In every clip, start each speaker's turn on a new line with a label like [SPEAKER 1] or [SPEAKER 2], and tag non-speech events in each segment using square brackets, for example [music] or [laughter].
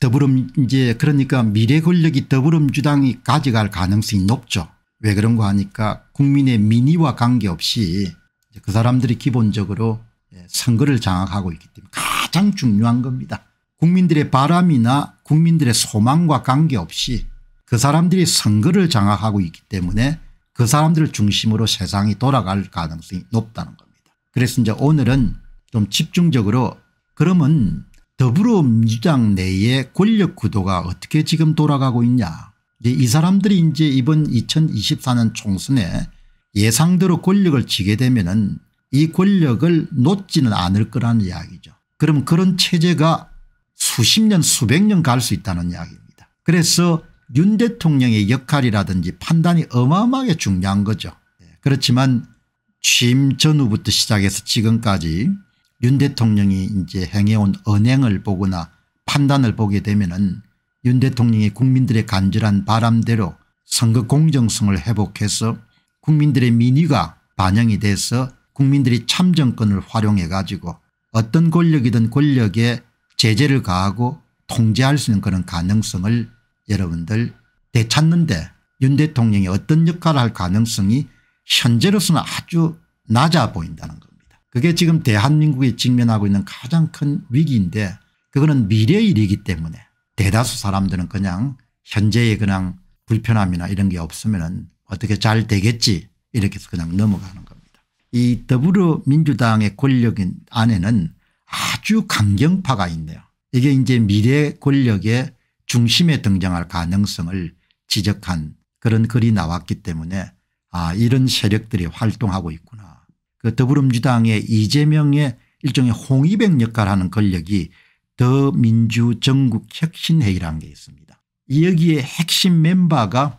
[SPEAKER 1] 더불어 이제 그러니까 미래 권력이 더불어민주당이 가져갈 가능성이 높죠. 왜 그런가 하니까 국민의 민의와 관계없이 그 사람들이 기본적으로 예, 선거를 장악하고 있기 때문에 가장 중요한 겁니다. 국민들의 바람이나 국민들의 소망과 관계없이 그 사람들이 선거를 장악하고 있기 때문에 그 사람들을 중심으로 세상이 돌아갈 가능성이 높다는 겁니다. 그래서 이제 오늘은 좀 집중적으로 그러면 더불어민주당 내의 권력 구도가 어떻게 지금 돌아가고 있냐 이 사람들이 이제 이번 2024년 총선에 예상대로 권력을 쥐게 되면 은이 권력을 놓지는 않을 거라는 이야기죠. 그럼 그런 체제가 수십 년 수백 년 갈 수 있다는 이야기입니다. 그래서 윤 대통령의 역할이라든지 판단이 어마어마하게 중요한 거죠. 예, 그렇지만 취임 전후부터 시작해서 지금까지 윤 대통령이 이제 행해온 언행을 보거나 판단을 보게 되면은 윤 대통령이 국민들의 간절한 바람대로 선거 공정성을 회복해서 국민들의 민의가 반영이 돼서 국민들이 참정권을 활용해 가지고 어떤 권력이든 권력에 제재를 가하고 통제할 수 있는 그런 가능성을 여러분들 되찾는데 윤 대통령이 어떤 역할을 할 가능성이 현재로서는 아주 낮아 보인다는 것. 그게 지금 대한민국이 직면하고 있는 가장 큰 위기인데 그거는 미래의 일이기 때문에 대다수 사람들은 그냥 현재의 그냥 불편함이나 이런 게 없으면 어떻게 잘 되겠지 이렇게 해서 그냥 넘어가는 겁니다. 이 더불어민주당의 권력인 안에는 아주 강경파가 있네요. 이게 이제 미래 권력의 중심에 등장할 가능성을 지적한 그런 글이 나왔기 때문에 아 이런 세력들이 활동하고 있구나 그 더불어민주당의 이재명의 일종의 홍위백 역할하는 권력이 더민주 전국 혁신회의라는 게 있습니다. 여기에 핵심 멤버가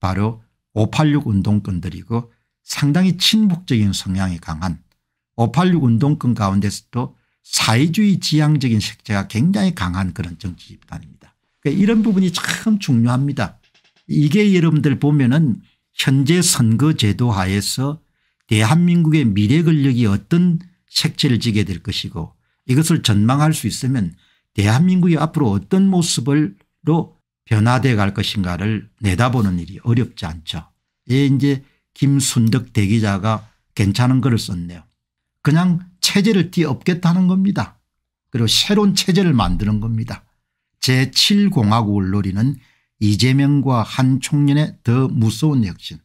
[SPEAKER 1] 바로 586 운동권들이고 상당히 친북적인 성향이 강한 586 운동권 가운데서도 사회주의 지향적인 색채가 굉장히 강한 그런 정치 집단입니다. 그러니까 이런 부분이 참 중요합니다. 이게 여러분들 보면은 현재 선거 제도 하에서 대한민국의 미래 권력이 어떤 색채를 지게 될 것이고 이것을 전망할 수 있으면 대한민국이 앞으로 어떤 모습으로 변화되어 갈 것인가를 내다보는 일이 어렵지 않죠. 예, 이제 김순덕 대기자가 괜찮은 글을 썼네요. 그냥 체제를 어엎겠다는 겁니다. 그리고 새로운 체제를 만드는 겁니다. 제7공화국을 노리는 이재명과 한 총련의 더 무서운 혁신.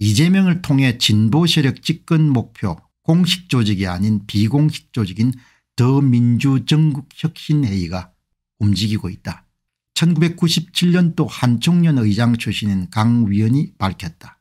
[SPEAKER 1] 이재명을 통해 진보 세력 집권 목표 공식 조직이 아닌 비공식 조직인 더민주정국혁신회의가 움직이고 있다. 1997년도 한총련 의장 출신인 강 위원이 밝혔다.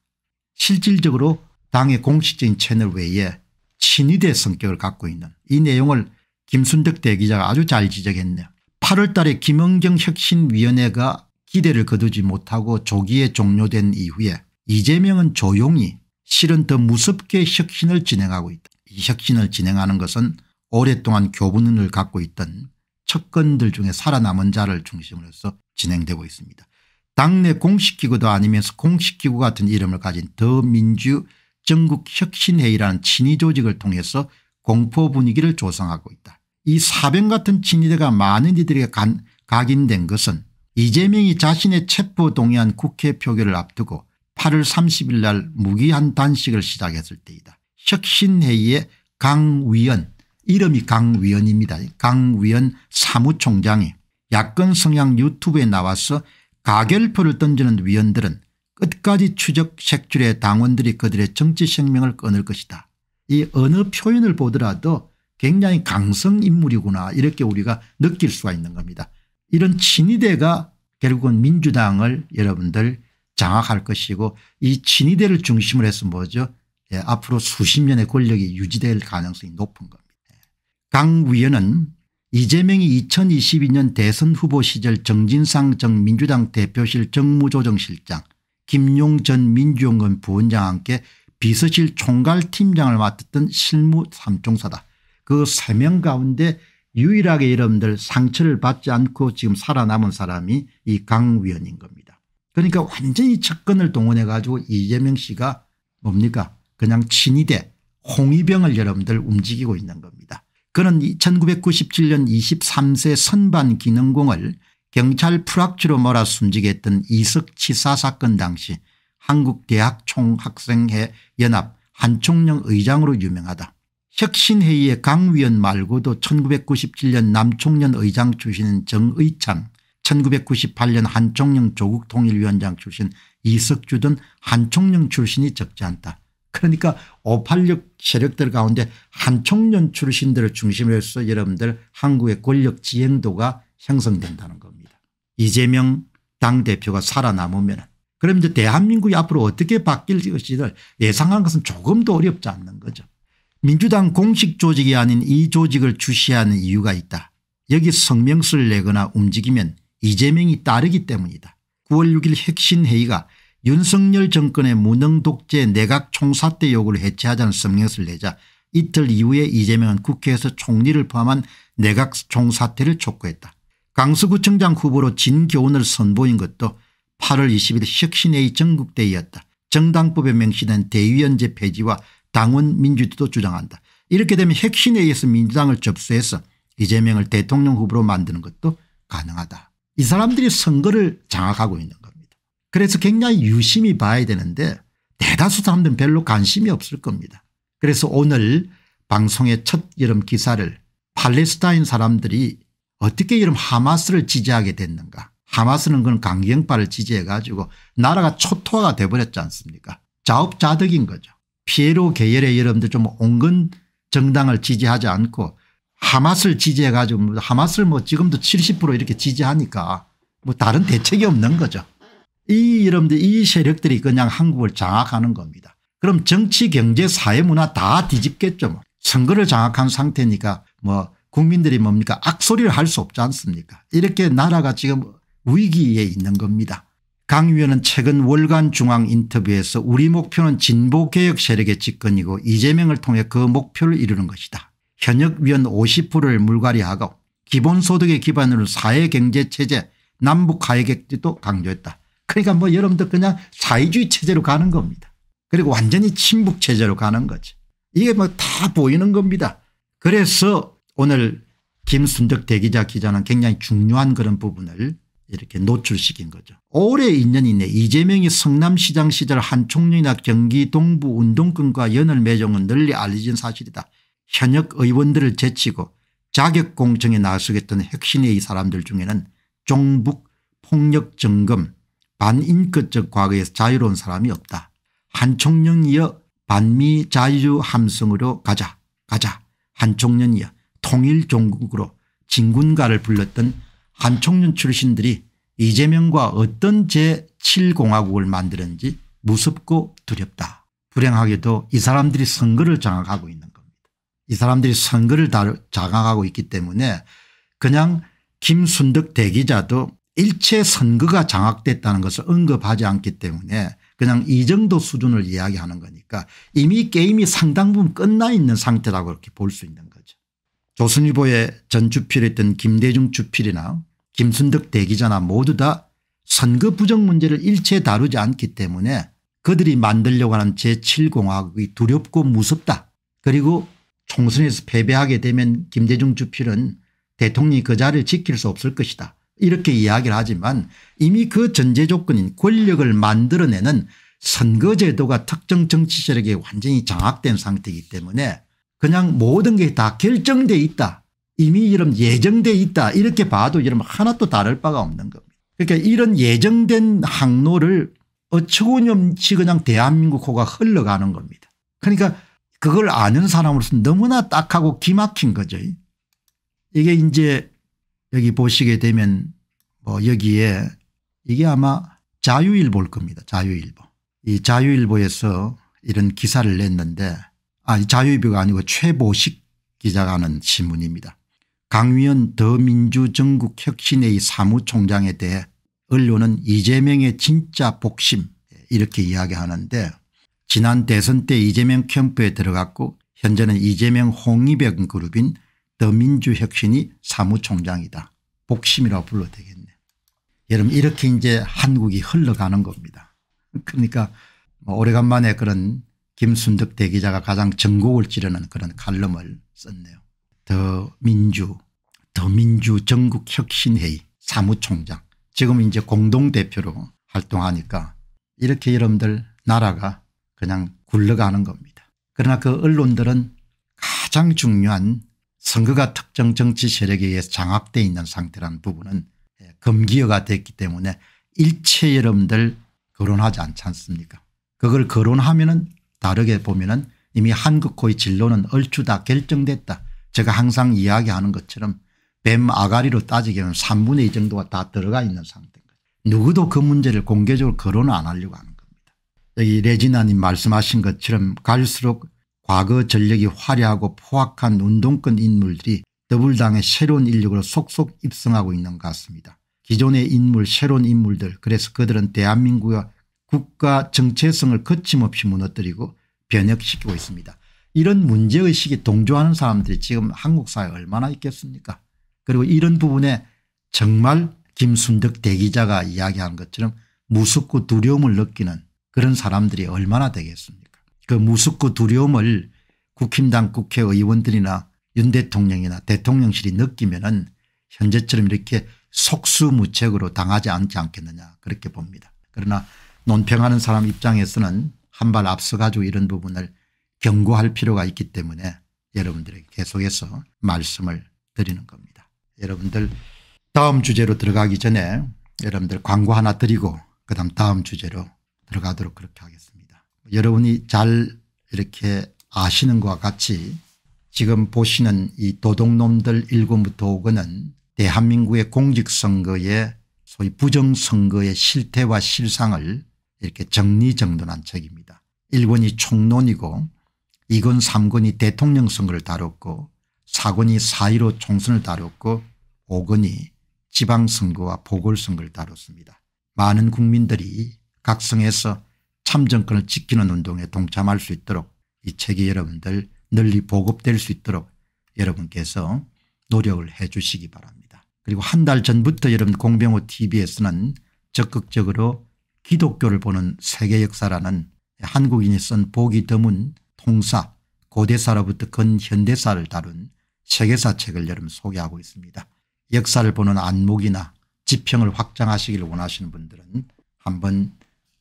[SPEAKER 1] 실질적으로 당의 공식적인 채널 외에 친위대 성격을 갖고 있는 이 내용을 김순덕 대기자가 아주 잘 지적했네요. 8월 달에 김은경 혁신위원회가 기대를 거두지 못하고 조기에 종료된 이후에 이재명은 조용히 실은 더 무섭게 혁신을 진행하고 있다. 이 혁신을 진행하는 것은 오랫동안 교분을 갖고 있던 척건들 중에 살아남은 자를 중심으로서 해 진행되고 있습니다. 당내 공식기구도 아니면서 공식기구 같은 이름을 가진 더민주 전국혁신회의라는 친위조직을 통해서 공포 분위기를 조성하고 있다. 이 사병 같은 친위대가 많은 이들에게 간, 각인된 것은 이재명이 자신의 체포동의안 국회 표결을 앞두고 8월 30일 날 무기한 단식을 시작했을 때이다. 혁신회의의 강위원 이름이 강위원입니다. 강위원 사무총장이 야권 성향 유튜브에 나와서 가결표를 던지는 위원들은 끝까지 추적 색출의 당원들이 그들의 정치 생명을 끊을 것이다. 이 어느 표현을 보더라도 굉장히 강성 인물이구나 이렇게 우리가 느낄 수가 있는 겁니다. 이런 친위대가 결국은 민주당을 여러분들 장악할 것이고 이 친위대를 중심으로 해서 뭐죠 예, 앞으로 수십 년의 권력이 유지될 가능성이 높은 겁니다. 강 위원은 이재명이 2022년 대선 후보 시절 정진상 전 민주당 대표실 정무조정실장 김용 전 민주연금 부원장과 함께 비서실 총괄팀장을 맡았던 실무 삼총사다. 그세명 가운데 유일하게 여러분들 상처를 받지 않고 지금 살아남은 사람이 이 강 위원인 겁니다. 그러니까 완전히 측근을 동원해 가지고 이재명 씨가 뭡니까 그냥 친위대 홍위병을 여러분들 움직이고 있는 겁니다. 그는 1997년 23세 선반 기능공을 경찰 풀악지로 몰아 숨지게 했던 이석치사 사건 당시 한국대학총학생회 연합 한총령 의장으로 유명하다. 혁신회의의 강 위원 말고도 1997년 남총련 의장 출신 정의창 1998년 한총령 조국 통일위원장 출신 이석주 등 한총령 출신이 적지 않다. 그러니까 586 세력들 가운데 한총령 출신들을 중심으로 해서 여러분들 한국의 권력 지행도가 형성된다는 겁니다. 이재명 당대표가 살아남으면 그럼 이제 대한민국이 앞으로 어떻게 바뀔 것인지를 예상한 것은 조금도 어렵지 않는 거죠. 민주당 공식 조직이 아닌 이 조직을 주시하는 이유가 있다. 여기 성명서를 내거나 움직이면 이재명이 따르기 때문이다. 9월 6일 혁신회의가 윤석열 정권의 무능독재 내각 총사 태 요구를 해체하자는 성명서를 내자 이틀 이후에 이재명은 국회에서 총리를 포함한 내각 총사태를 촉구했다. 강서구청장 후보로 진교훈을 선보인 것도 8월 20일 혁신회의 전국대회였다. 정당법에 명시된 대위원제 폐지와 당원 민주주도 주장한다. 이렇게 되면 혁신회의에서 민주당을 접수해서 이재명을 대통령 후보로 만드는 것도 가능하다. 이 사람들이 선거를 장악하고 있는 겁니다. 그래서 굉장히 유심히 봐야 되는데 대다수 사람들은 별로 관심이 없을 겁니다. 그래서 오늘 방송의 첫여름 기사를 팔레스타인 사람들이 어떻게 이런 하마스를 지지하게 됐는가 하마스는 그런 강경파를 지지해 가지고 나라가 초토화가 돼버렸지 않습니까 자업자득인 거죠. 피에로 계열의 여러분들 좀 온건 정당을 지지하지 않고 하마스를 지지해 가지고 뭐 하마스를 뭐 지금도 70% 이렇게 지지하니까 뭐 다른 대책이 없는 거죠. 이여러분들이 세력들이 그냥 한국을 장악하는 겁니다. 그럼 정치 경제 사회 문화 다 뒤집겠죠. 뭐. 선거를 장악한 상태니까 뭐 국민들이 뭡니까 악소리를 할 수 없지 않습니까 이렇게 나라가 지금 위기에 있는 겁니다. 강 의원은 최근 월간 중앙 인터뷰에서 우리 목표는 진보개혁 세력의 집권이고 이재명을 통해 그 목표를 이루는 것이다. 현역위원 50%를 물갈이하고 기본소득의 기반으로 사회경제체제 남북화해객지도 강조했다. 그러니까 뭐 여러분들 그냥 사회주의 체제로 가는 겁니다. 그리고 완전히 친북체제로 가는 거지. 이게 뭐 다 보이는 겁니다. 그래서 오늘 김순덕 대기자 기자는 굉장히 중요한 그런 부분을 이렇게 노출시킨 거죠. 올해 2년 이내 이재명이 성남시장 시절 한 총리나 경기 동부 운동권과 연을 맺은 건 널리 알려진 사실이다. 현역 의원들을 제치고 자격공청에 나서겠던 핵심의 이 사람들 중에는 종북 폭력 점검 반인권적 과거에서 자유로운 사람이 없다. 한총령이여 반미 자유 함성으로 가자 가자 한총령이여 통일종국으로 진군가를 불렀던 한총련 출신들이 이재명과 어떤 제7공화국을 만드는지 무섭고 두렵다. 불행하게도 이 사람들이 선거를 장악하고 있는 이 사람들이 선거를 다 장악하고 있기 때문에 그냥 김순덕 대기자도 일체 선거가 장악됐다는 것을 언급하지 않기 때문에 그냥 이 정도 수준을 이야기하는 거니까 이미 게임이 상당 부분 끝나 있는 상태라고 그렇게 볼 수 있는 거죠. 조선일보의 전주필했던 김대중 주필이나 김순덕 대기자나 모두 다 선거 부정 문제를 일체 다루지 않기 때문에 그들이 만들려고 하는 제7공화국이 두렵고 무섭다. 그리고 총선에서 패배하게 되면 김대중 주필은 대통령이 그 자리를 지킬 수 없을 것이다. 이렇게 이야기를 하지만 이미 그 전제 조건인 권력을 만들어내는 선거제도가 특정 정치 세력에 완전히 장악된 상태이기 때문에 그냥 모든 게 다 결정돼 있다. 이미 이런 예정돼 있다 이렇게 봐도 이런 하나도 다를 바가 없는 겁니다. 그러니까 이런 예정된 항로를 어처구니없이 그냥 대한민국 호가 흘러가는 겁니다. 그러니까 그걸 아는 사람으로서 는 너무나 딱하고 기막힌 거죠. 이게 이제 여기 보시게 되면 뭐 여기에 이게 아마 자유일보일 겁니다. 자유일보. 이 자유일보에서 이런 기사를 냈는데 아 자유일보가 아니고 최보식 기자가 하는 신문입니다. 강위원 더민주전국혁신회의 사무총장에 대해 언론은 이재명의 진짜 복심 이렇게 이야기하는데 지난 대선 때 이재명 캠프에 들어갔고 현재는 이재명 홍의병 그룹인 더민주혁신이 사무총장이다. 복심이라고 불러도 되겠네. 여러분 이렇게 이제 한국이 흘러가는 겁니다. [laughs] 그러니까 뭐 오래간만에 그런 김순덕 대기자가 가장 전곡을 찌르는 그런 칼럼을 썼네요. 더 민주 더 민주 전국혁신회의 사무총장 지금 이제 공동대표로 활동하니까 이렇게 여러분들 나라가 그냥 굴러가는 겁니다. 그러나 그 언론들은 가장 중요한 선거가 특정 정치 세력에 의해서 장악되어 있는 상태라는 부분은 예, 금기어가 됐기 때문에 일체 여러분들 거론하지 않지 않습니까 그걸 거론하면 은 다르게 보면 은 이미 한국호의 진로는 얼추 다 결정됐다. 제가 항상 이야기하는 것처럼 뱀 아가리로 따지게 되면 3분의 2 정도가 다 들어가 있는 상태인 거죠. 누구도 그 문제를 공개적으로 거론 안 하려고 하는 이 레지나님 말씀하신 것처럼 갈수록 과거 전력이 화려하고 포악한 운동권 인물들이 더불당의 새로운 인력으로 속속 입성하고 있는 것 같습니다. 기존의 인물 새로운 인물들 그래서 그들은 대한민국의 국가 정체성을 거침없이 무너뜨리고 변혁시키고 있습니다. 이런 문제의식이 동조하는 사람들이 지금 한국 사회에 얼마나 있겠습니까 그리고 이런 부분에 정말 김순덕 대기자가 이야기한 것처럼 무섭고 두려움을 느끼는 그런 사람들이 얼마나 되겠습니까 그 무섭고 두려움을 국힘당 국회의원들이나 윤 대통령이나 대통령실이 느끼면 은 현재처럼 이렇게 속수무책으로 당하지 않지 않겠느냐 그렇게 봅니다. 그러나 논평하는 사람 입장에서는 한 발 앞서가지고 이런 부분을 경고할 필요가 있기 때문에 여러분들에게 계속해서 말씀을 드리는 겁니다. 여러분들 다음 주제로 들어가기 전에 여러분들 광고 하나 드리고 그다음 다음 주제로 들어가도록 그렇게 하겠습니다. 여러분이 잘 이렇게 아시는 것과 같이 지금 보시는 이 도둑놈들 1권부터 5권은 대한민국의 공직선거의 소위 부정선거의 실태와 실상을 이렇게 정리정돈한 책입니다. 1권이 총론이고 2권 3권이 대통령 선거를 다뤘고 4권이 4.15 총선을 다뤘고 5권이 지방선거와 보궐선거를 다뤘습니다. 많은 국민들이 각성해서 참정권을 지키는 운동에 동참할 수 있도록 이 책이 여러분들 널리 보급될 수 있도록 여러분께서 노력을 해 주시기 바랍니다. 그리고 한 달 전부터 여러분 공병호 tv에서는 적극적으로 기독교를 보는 세계 역사라는 한국인이 쓴 보기 드문 통사 고대사로부터 근현대사를 다룬 세계사 책을 여러분 소개하고 있습니다. 역사를 보는 안목이나 지평을 확장하시길 원하시는 분들은 한번